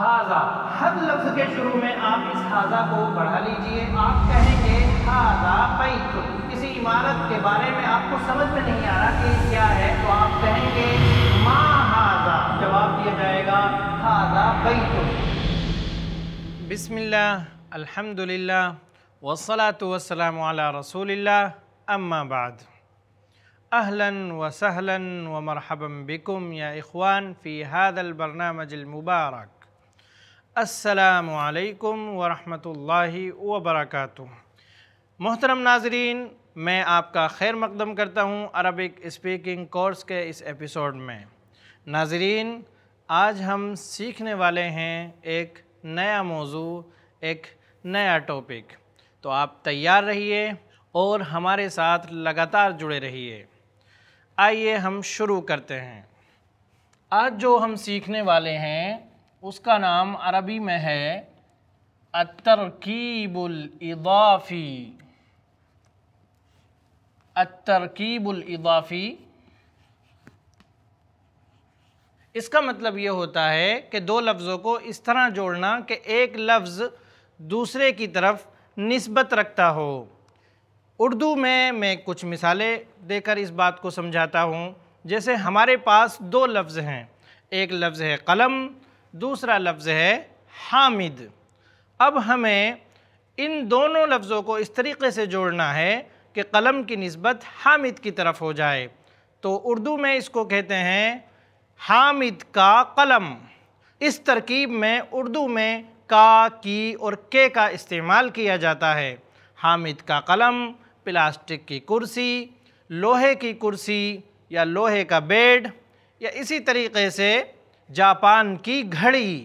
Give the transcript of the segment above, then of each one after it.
हाजा हर लफ्ज के शुरू में आप इस हाजा को बढ़ा लीजिए आप कहेंगे हाजा पैत किसी इमारत के बारे में आपको समझ में नहीं आ रहा कि क्या है तो आप कहेंगे मा हाजा जवाब दिया जाएगा हाजा पैत बिस्मिल्लाह अल्हम्दुलिल्लाह वसलातु वसलाम अला रसूलिल्लाह अम्मा बाद अहलन व सहलन व मरहबा बिकुम या इखवान फ़ी हादल बरनामज मुबारक असलकम वरहमल वबरक मोहतरम नाजरीन मैं आपका खैर मकदम करता हूँ अरबिक स्पीकिंग कोर्स के इस एपिसोड में नाजरीन आज हम सीखने वाले हैं एक नया मौजू एक नया टॉपिक तो आप तैयार रहिए और हमारे साथ लगातार जुड़े रहिए आइए हम शुरू करते हैं आज जो हम सीखने वाले हैं उसका नाम अरबी में है अतरकीबुलदाफ़ी अतरकीबुलदाफ़ी इसका मतलब ये होता है कि दो लफ्ज़ों को इस तरह जोड़ना कि एक लफ्ज़ दूसरे की तरफ नस्बत रखता हो उर्दू में मैं कुछ मिसालें देकर इस बात को समझाता हूँ जैसे हमारे पास दो लफ्ज़ हैं एक लफ्ज़ है कलम दूसरा लफ्ज़ है हामिद अब हमें इन दोनों लफ्ज़ों को इस तरीके से जोड़ना है कि कलम की नस्बत हामिद की तरफ हो जाए तो उर्दू में इसको कहते हैं हामिद का कलम इस तरकीब में उर्दू में का की और के का इस्तेमाल किया जाता है हामिद का कलम प्लास्टिक की कुर्सी लोहे की कुर्सी या लोहे का बेड या इसी तरीके से जापान की घड़ी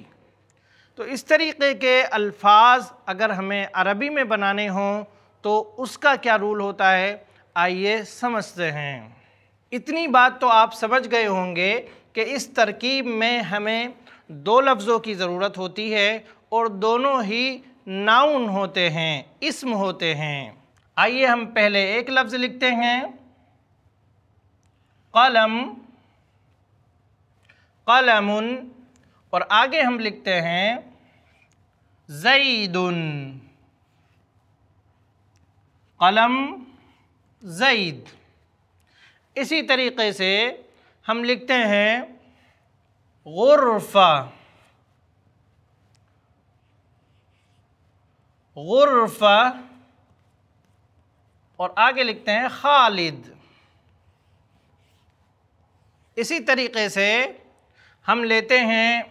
तो इस तरीके के अल्फाज अगर हमें अरबी में बनाने हों तो उसका क्या रूल होता है आइए समझते हैं इतनी बात तो आप समझ गए होंगे कि इस तरकीब में हमें दो लफ्ज़ों की ज़रूरत होती है और दोनों ही नाउन होते हैं इसम होते हैं आइए हम पहले एक लफ्ज़ लिखते हैं कलम कलम और आगे हम लिखते हैं जईदुन कलम जईद इसी तरीके से हम लिखते हैं गुरफा गुरफा और आगे लिखते हैं खालिद इसी तरीके से हम लेते हैं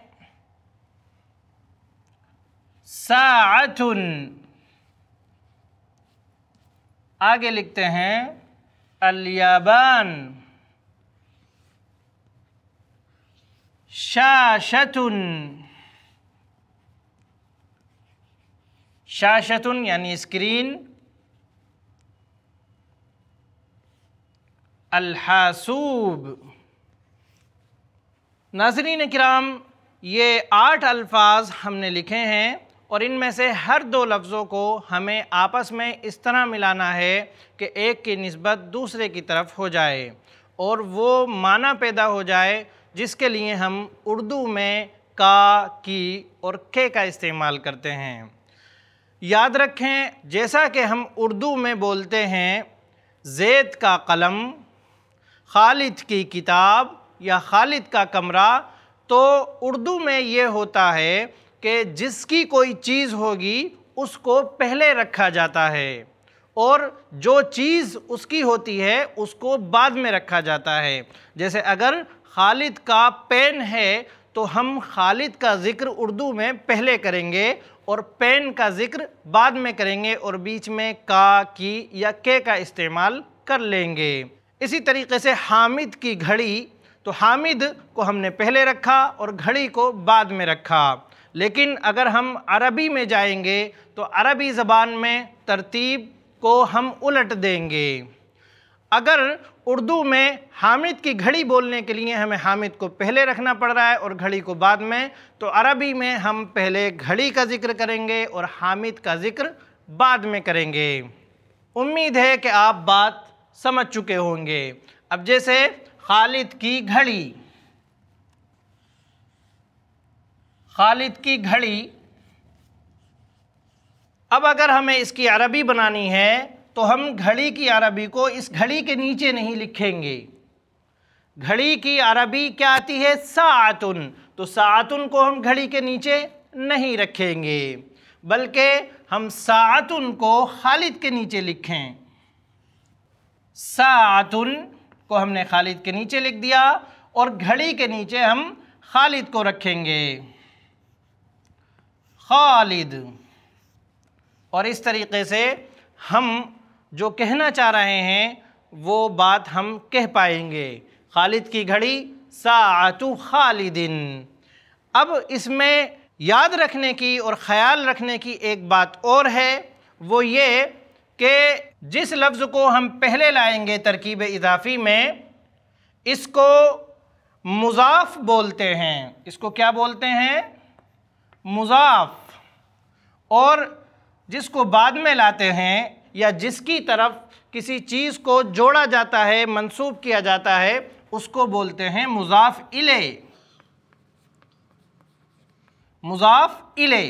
सातुन आगे लिखते हैं अलियाबान शाशतुन शाशतुन यानी स्क्रीन अलहासूब नाजरीन कराम ये आठ अल्फाज हमने लिखे हैं और इनमें से हर दो लफ्ज़ों को हमें आपस में इस तरह मिलाना है कि एक की नस्बत दूसरे की तरफ हो जाए और वो माना पैदा हो जाए जिसके लिए हम उर्दू में का की और के का इस्तेमाल करते हैं याद रखें जैसा कि हम उर्दू में बोलते हैं जैद का कलम खालिद की किताब या खालिद का कमरा तो उर्दू में ये होता है कि जिसकी कोई चीज़ होगी उसको पहले रखा जाता है और जो चीज़ उसकी होती है उसको बाद में रखा जाता है जैसे अगर खालिद का पेन है तो हम खालिद का ज़िक्र उर्दू में पहले करेंगे और पेन का ज़िक्र बाद में करेंगे और बीच में का की या के का इस्तेमाल कर लेंगे इसी तरीके से हामिद की घड़ी तो हामिद को हमने पहले रखा और घड़ी को बाद में रखा लेकिन अगर हम अरबी में जाएंगे तो अरबी ज़बान में तरतीब को हम उलट देंगे अगर उर्दू में हामिद की घड़ी बोलने के लिए हमें हामिद को पहले रखना पड़ रहा है और घड़ी को बाद में तो अरबी में हम पहले घड़ी का जिक्र करेंगे और हामिद का जिक्र बाद में करेंगे उम्मीद है कि आप बात समझ चुके होंगे अब जैसे खालिद की घड़ी खालिद की घड़ी अब अगर हमें इसकी अरबी बनानी है तो हम घड़ी की अरबी को इस घड़ी के नीचे नहीं लिखेंगे घड़ी की अरबी क्या आती है सातुन तो सातुन को हम घड़ी के नीचे नहीं रखेंगे बल्कि हम सातुन को खालिद के नीचे लिखें सातुन को हमने खालिद के नीचे लिख दिया और घड़ी के नीचे हम खालिद को रखेंगे खालिद और इस तरीके से हम जो कहना चाह रहे हैं वो बात हम कह पाएंगे खालिद की घड़ी सातु खालिदिन अब इसमें याद रखने की और ख़्याल रखने की एक बात और है वो ये कि जिस लफ्ज़ को हम पहले लाएंगे तरकीब इजाफ़ी में इसको मुजाफ बोलते हैं इसको क्या बोलते हैं मुजाफ और जिसको बाद में लाते हैं या जिसकी तरफ किसी चीज़ को जोड़ा जाता है मंसूब किया जाता है उसको बोलते हैं मुजाफ इले मुजाफ इले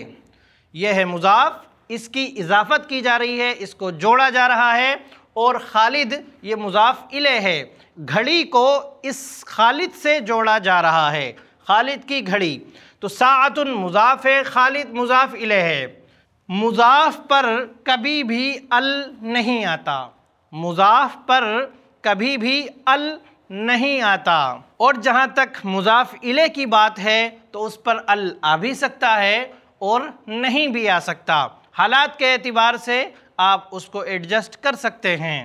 यह है मुजाफ इसकी इजाफत की जा रही है इसको जोड़ा जा रहा है और खालिद ये मुजाफ इले है घड़ी को इस खालिद से जोड़ा जा रहा है खालिद की घड़ी तो सातुन मुजाफ है खालिद मुजाफ इले है मुजाफ पर कभी भी अल नहीं आता मुजाफ पर कभी भी अल नहीं आता और जहाँ तक मुजाफ इले की बात है तो उस पर अल आ भी सकता है और नहीं भी आ सकता हालात के अतबार से आप उसको एडजस्ट कर सकते हैं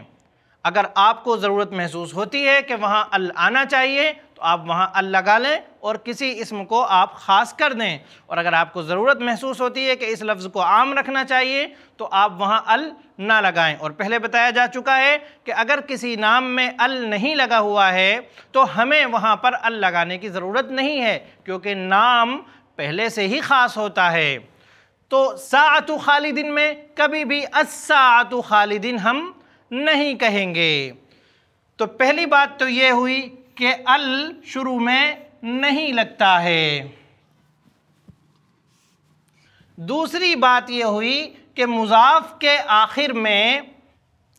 अगर आपको ज़रूरत महसूस होती है कि वहाँ अल आना चाहिए तो आप वहाँ अल लगा लें और किसी इसम को आप ख़ास कर दें और अगर आपको ज़रूरत महसूस होती है कि इस लफ्ज़ को आम रखना चाहिए तो आप वहाँ अल ना लगाएं और पहले बताया जा चुका है कि अगर किसी नाम में अल नहीं लगा हुआ है तो हमें वहाँ पर अल लगाने की ज़रूरत नहीं है क्योंकि नाम पहले से ही ख़ास होता है तो सातु खालिदिन में कभी भी असातु खालिदिन हम नहीं कहेंगे तो पहली बात तो ये हुई कि अल शुरू में नहीं लगता है दूसरी बात यह हुई कि मुजाफ के आखिर में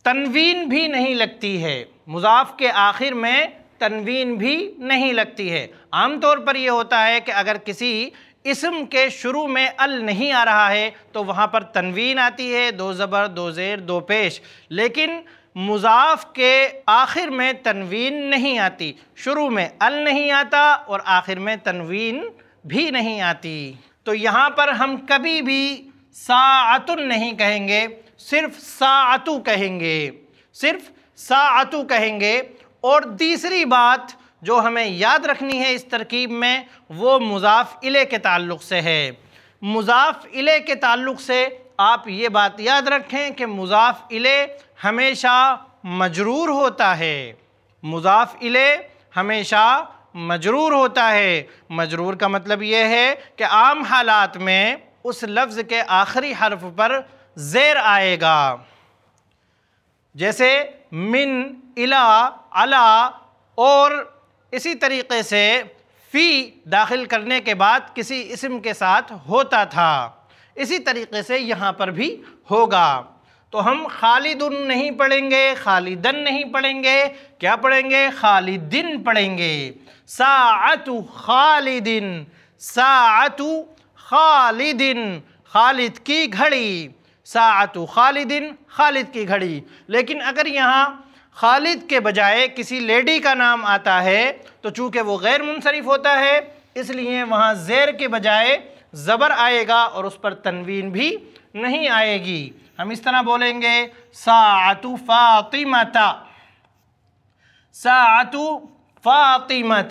तनवीन भी नहीं लगती है मुजाफ के आखिर में तनवीन भी नहीं लगती है आमतौर पर यह होता है कि अगर किसी इसम के शुरू में अल नहीं आ रहा है तो वहाँ पर तनवीन आती है दो ज़बर दो ज़ेर दो पेश लेकिन मुजाफ के आखिर में तनवीन नहीं आती शुरू में अल नहीं आता और आखिर में तनवीन भी नहीं आती तो यहाँ पर हम कभी भी सातुन नहीं कहेंगे सिर्फ सातु कहेंगे सिर्फ सातु कहेंगे और तीसरी बात जो हमें याद रखनी है इस तरकीब में वो मुजाफ़ इले के ताल्लुक़ से है मुजाफ़ इले के ताल्लुक़ से आप ये बात याद रखें कि मुजाफ़ इले हमेशा मजरूर होता है मुजाफ़ इले हमेशा मजरूर होता है मजरूर का मतलब ये है कि आम हालात में उस लफ्ज़ के आखिरी हर्फ पर ज़ेर आएगा जैसे मिन इला अला और इसी तरीके से फ़ी दाखिल करने के बाद किसी इसम के साथ होता था इसी तरीके से यहाँ पर भी होगा तो हम खालिदन नहीं पढ़ेंगे खालिदन नहीं पढ़ेंगे क्या पढ़ेंगे खालिदिन पढ़ेंगे सातु खालिदिन सातु खालिदिन खालिद की घड़ी सातु खालिदिन खालिद की घड़ी लेकिन अगर यहाँ खालिद के बजाय किसी लेडी का नाम आता है तो चूँकि वो गैर मुनसरफ होता है इसलिए वहाँ ज़ेर के बजाय ज़बर आएगा और उस पर तनवीन भी नहीं आएगी हम इस तरह बोलेंगे सातु फातिमा सातु फातिमा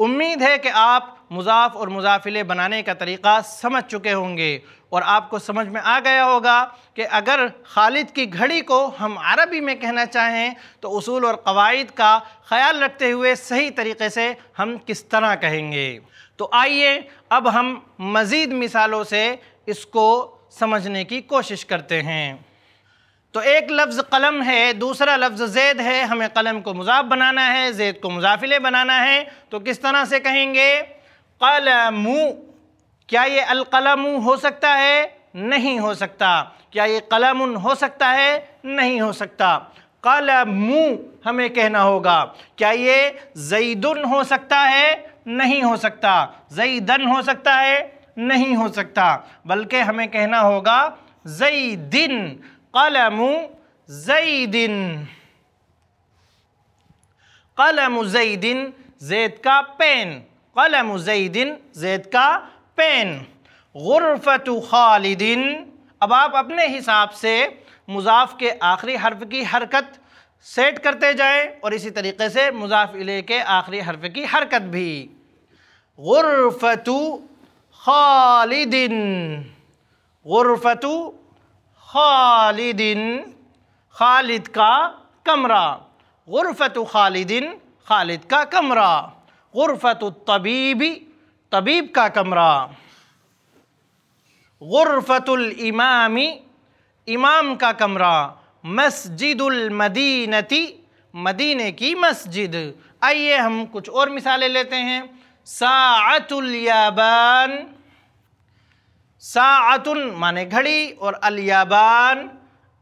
उम्मीद है कि आप मुजाफ और मुजाफिले बनाने का तरीक़ा समझ चुके होंगे और आपको समझ में आ गया होगा कि अगर खालिद की घड़ी को हम अरबी में कहना चाहें तो उसूल और कवायद का ख्याल रखते हुए सही तरीके से हम किस तरह कहेंगे तो आइए अब हम मज़ीद मिसालों से इसको समझने की कोशिश करते हैं तो एक लफ्ज़ कलम है दूसरा लफ्ज़ जैद है हमें कलम को मुजाफ बनाना है जैद को मुजाफिले बनाना है तो किस तरह से कहेंगे कलम क्या ये अलकलम हो सकता है नहीं हो सकता क्या ये कलम हो सकता है नहीं हो सकता कलम हमें कहना होगा क्या ये जईदन हो सकता है नहीं हो सकता जईदन हो सकता है नहीं हो सकता बल्कि हमें कहना होगा जईदिन कलम जईदिन कलम जईदिन जैद का पेन कलम जैदिन जैद का पेन गुरफत खालिदिन अब आप अपने हिसाब से मुजाफ के आखिरी हर्फ की हरकत सेट करते जाएं और इसी तरीके से मुजाफ इले के आखिरी हर्फ की हरकत भी गुरफत खालिदिन गुरफत खालिदिन खालिद का कमरा गुरफत खालिदिन खालिद का कमरा गुरफत तबीबी तबीब का कमरा गुरफतुलमामी इमाम का कमरा मस्जिदुलमदीनती मदीने की मस्जिद आइए हम कुछ और मिसालें लेते हैं सातुलयाबान सातुन माने घड़ी और अलयाबान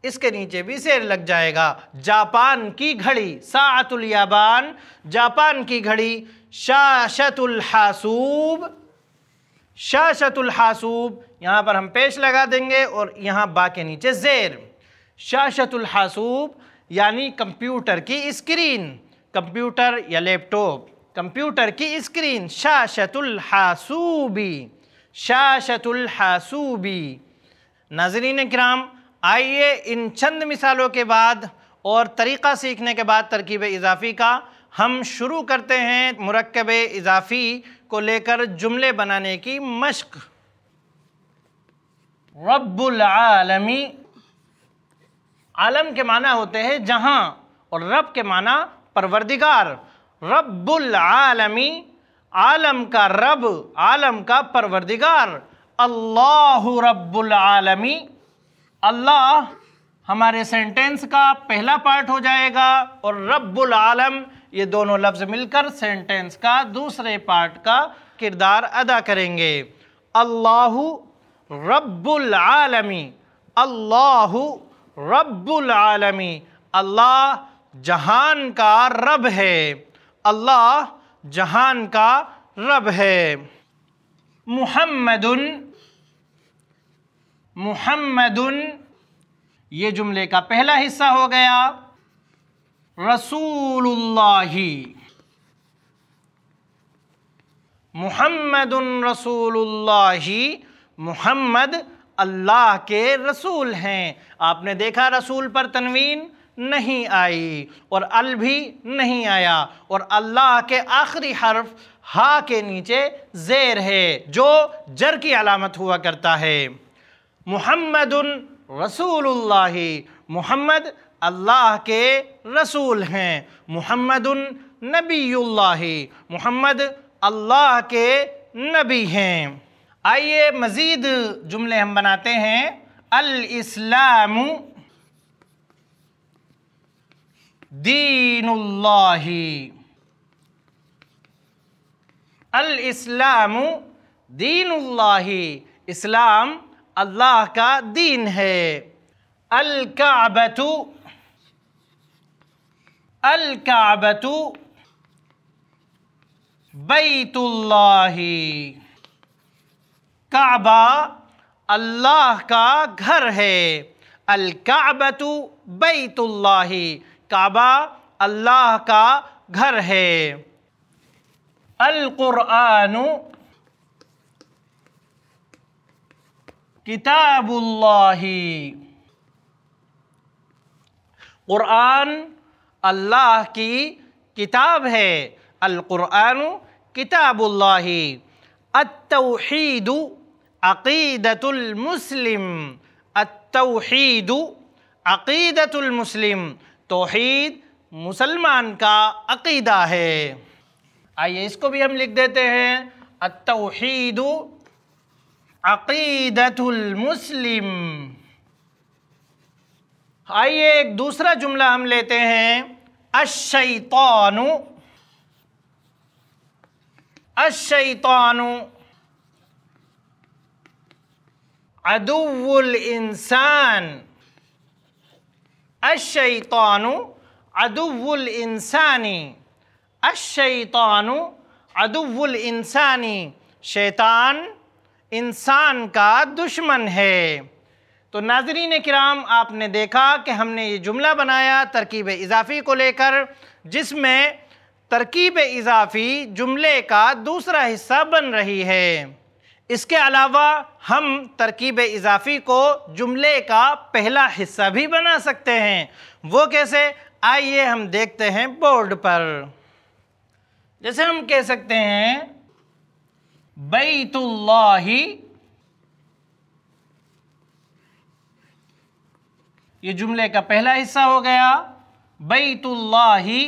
इसके नीचे भी शेर लग जाएगा जापान की घड़ी सातुल याबान जापान की घड़ी शाशतुल हासूब शाशतुल हासूब यहां पर हम पेश लगा देंगे और यहां बा के नीचे जेर शाशतुल हासूब यानी कंप्यूटर की स्क्रीन कंप्यूटर या लैपटॉप कंप्यूटर की स्क्रीन शाशतुल हासूबी शाशतुल हासूबी नाजरीन कराम आइए इन चंद मिसालों के बाद और तरीक़ा सीखने के बाद तरकीब इजाफ़ी का हम शुरू करते हैं मरकब इजाफ़ी को लेकर जुमले बनाने की मश्क रब्बुल आलमी आलम के माना होते हैं जहाँ और रब के माना परवरदिगार रब्बुल आलमी आलम का रब आलम का परवरदिगार अल्लाह रब्बुल आलमी अल्लाह हमारे सेंटेंस का पहला पार्ट हो जाएगा और रब्बुल आलम ये दोनों लफ्ज़ मिलकर सेंटेंस का दूसरे पार्ट का किरदार अदा करेंगे अल्लाह रब्बुल आलमी अल्लाह रब्बुल आलमी अल्लाह जहान का रब है अल्लाह जहान का रब है मुहम्मदुन मुहम्मदुन ये जुमले का पहला हिस्सा हो गया रसूलुल्लाही मुहम्मदुन रसूलुल्लाही मुहम्मद अल्लाह के रसूल हैं आपने देखा रसूल पर तनवीन नहीं आई और अल भी नहीं आया और अल्लाह के आखिरी हर्फ हा के नीचे ज़ेर है जो जर की अलामत हुआ करता है محمد رسول اللہ محمد اللہ کے رسول ہیں محمد نبی اللہ محمد اللہ کے نبی ہیں آئیے مزید جملے ہم بناتے ہیں الاسلام دین اللہ الاسلام دین اللہ اسلام अल्लाह का दीन है अलकाबतु अलकाबतु बैतुल्लाही काबा अल्लाह का घर है अलकाबतु बैतुल्लाही काबा अल्लाह का घर है अलकुरान किताबुल्लाही क़ुरान अल्लाह की किताब है अलकुरान किताबुल्लाही अतौहीद अक़ीदतुलमस्लिम अतौहीद अक़ीदतुलमस्लिम तोहीद मुसलमान का अक़ीदा है आइए इसको भी हम लिख देते हैं अतौहीद मुस्लिम आइए एक दूसरा जुमला हम लेते हैं अशैतानु अशैतानु अदुल इंसान अशैतानु अदुल इंसानी अशैतानु अदुल इंसानी शैतान इंसान का दुश्मन है तो नाजरीन कराम आपने देखा कि हमने ये जुमला बनाया तरकीब इजाफ़ी को लेकर जिसमें तरकीब इजाफ़ी जुमले का दूसरा हिस्सा बन रही है इसके अलावा हम तरकीब इजाफ़ी को जुमले का पहला हिस्सा भी बना सकते हैं वो कैसे आइए हम देखते हैं बोर्ड पर जैसे हम कह सकते हैं बैतुल्लाही ये जुमले का पहला हिस्सा हो गया बैतुल्लाही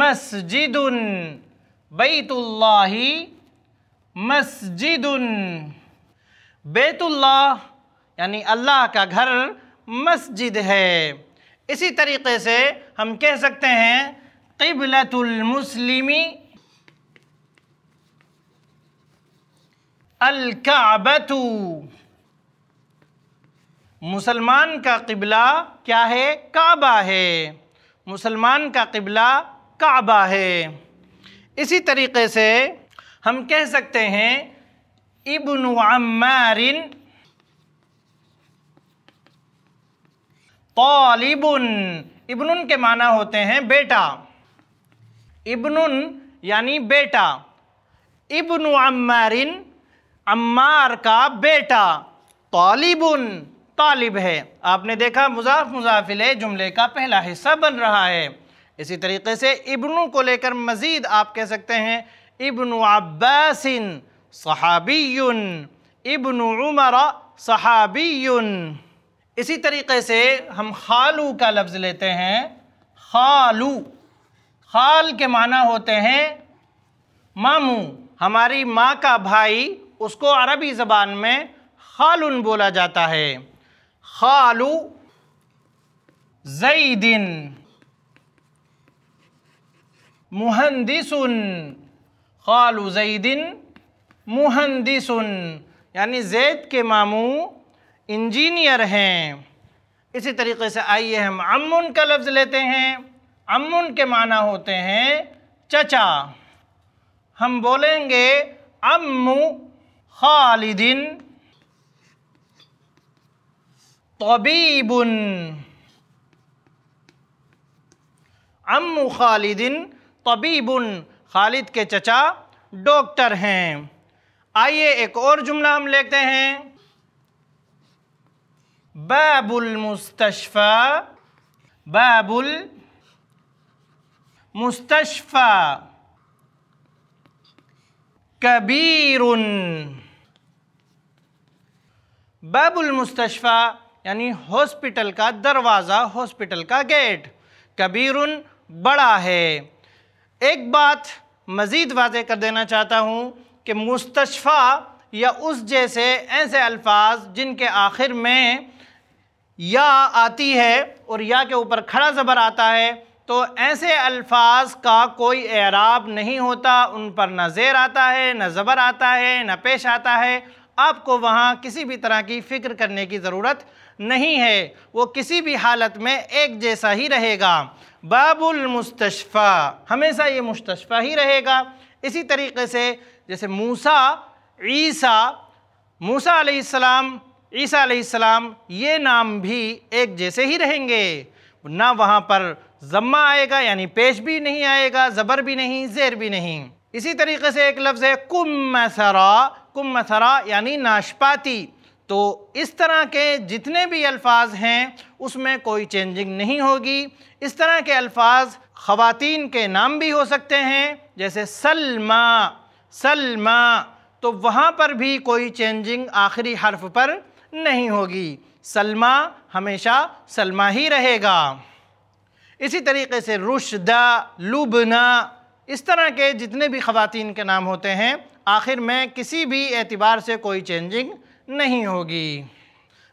मस्जिदुन बैतुल्लाही मस्जिदुन बैतुल्लाह यानी अल्लाह का घर मस्जिद है इसी तरीके से हम कह सकते हैं मुस्लिमी अलकाबतु मुसलमान का किबला क्या है काबा है मुसलमान का किबला काबा है इसी तरीके से हम कह सकते हैं इबन अम्मारिन तालिबुन इबन के माना होते हैं बेटा इबन यानी बेटा इबन अम्मारिन अम्मार का बेटा तालिबुन तालिब है आपने देखा मुजाफ मुजाफिल जुमले का पहला हिस्सा बन रहा है इसी तरीके से इब्नु को लेकर मज़ीद आप कह सकते हैं इब्न अब्बासिन सहाबीन इब्न उमर सहाबीन इसी तरीके से हम खालू का लफ्ज़ लेते हैं खालू खाल के माना होते हैं मामू हमारी माँ का भाई उसको अरबी ज़बान में खालुन बोला जाता है खालू जईदिन मुहंदिसन खालू जईदिन मुहंदिसन यानी जैद के मामू इंजीनियर हैं इसी तरीके से आइए हम अमुन का लफ्ज़ लेते हैं अमुन के माना होते हैं चचा हम बोलेंगे अम्मू खालिदिन तबीबुन अम्मू खालिदीन तबीबुन खालिद के चचा डॉक्टर हैं आइए एक और जुमला हम लेते हैं बाबुल मुस्तशफ़ा बाबुल मुस्तशफ़ा कबीरुन बैबुल मुस्तशफ़ा यानी हॉस्पिटल का दरवाज़ा हॉस्पिटल का गेट कबीर बड़ा है एक बात मज़ीद वाज कर देना चाहता हूँ कि मुस्तशफ़ा या उस जैसे ऐसे अल्फाज जिनके आखिर में या आती है और या के ऊपर खड़ा ज़बर आता है तो ऐसे अल्फाज का कोई एराब नहीं होता उन पर ना ज़ेर आता है ना ज़बर आता है ना पेश आता है आपको वहाँ किसी भी तरह की फ़िक्र करने की ज़रूरत नहीं है वो किसी भी हालत में एक जैसा ही रहेगा बाबुल मुस्तशफ़ा हमेशा ये मुस्तशफ़ा ही रहेगा इसी तरीके से जैसे मूसा ईसा मूसा सलाम ईसा सलाम ये नाम भी एक जैसे ही रहेंगे ना वहाँ पर जम्मा आएगा यानी पेश भी नहीं आएगा ज़बर भी नहीं ज़ेर भी नहीं इसी तरीके से एक लफ्ज़ है कुम सरा कुम मथरा यानी नाशपाती तो इस तरह के जितने भी अल्फाज हैं उसमें कोई चेंजिंग नहीं होगी इस तरह के अल्फाज ख़वातीन के नाम भी हो सकते हैं जैसे सलमा सलमा तो वहाँ पर भी कोई चेंजिंग आखिरी हर्फ पर नहीं होगी सलमा हमेशा सलमा ही रहेगा इसी तरीके से रुशदा लुबना इस तरह के जितने भी ख़वातीन के नाम होते हैं आखिर में किसी भी एतबार से कोई चेंजिंग नहीं होगी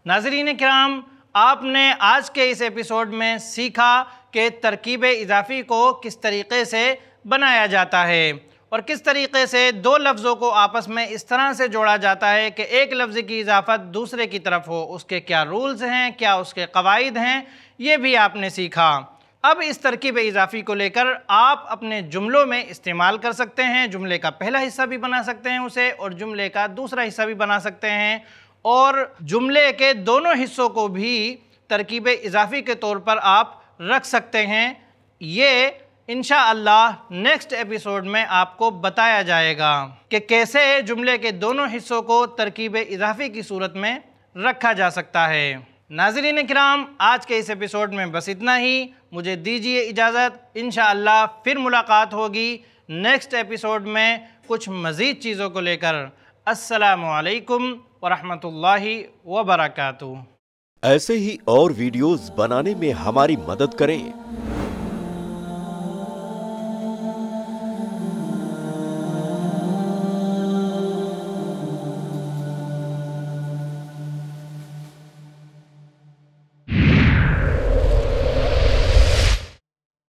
नाजरीन कराम आपने आज के इस एपिसोड में सीखा कि तरकीब इजाफ़ी को किस तरीके से बनाया जाता है और किस तरीके से दो लफ्ज़ों को आपस में इस तरह से जोड़ा जाता है कि एक लफ्ज़ की इजाफ़त दूसरे की तरफ हो उसके क्या रूल्स हैं क्या उसके कवायद हैं ये भी आपने सीखा अब इस तरकीब इजाफी को लेकर आप अपने जुमलों में इस्तेमाल कर सकते हैं जुमले का पहला हिस्सा भी बना सकते हैं उसे और जुमले का दूसरा हिस्सा भी बना सकते हैं और जुमले के दोनों हिस्सों को भी तरकीब इजाफी के तौर पर आप रख सकते हैं ये इन नेक्स्ट एपिसोड में आपको बताया जाएगा कि कैसे जुमले के दोनों हिस्सों को तरकीब इजाफी की सूरत में रखा जा सकता है नाजरीन कराम आज के इस एपिसोड में बस इतना ही मुझे दीजिए इजाज़त इन फिर मुलाकात होगी नेक्स्ट एपिसोड में कुछ मज़ीद चीज़ों को लेकर असलकम वरहि वबरकू ऐसे ही और वीडियोस बनाने में हमारी मदद करें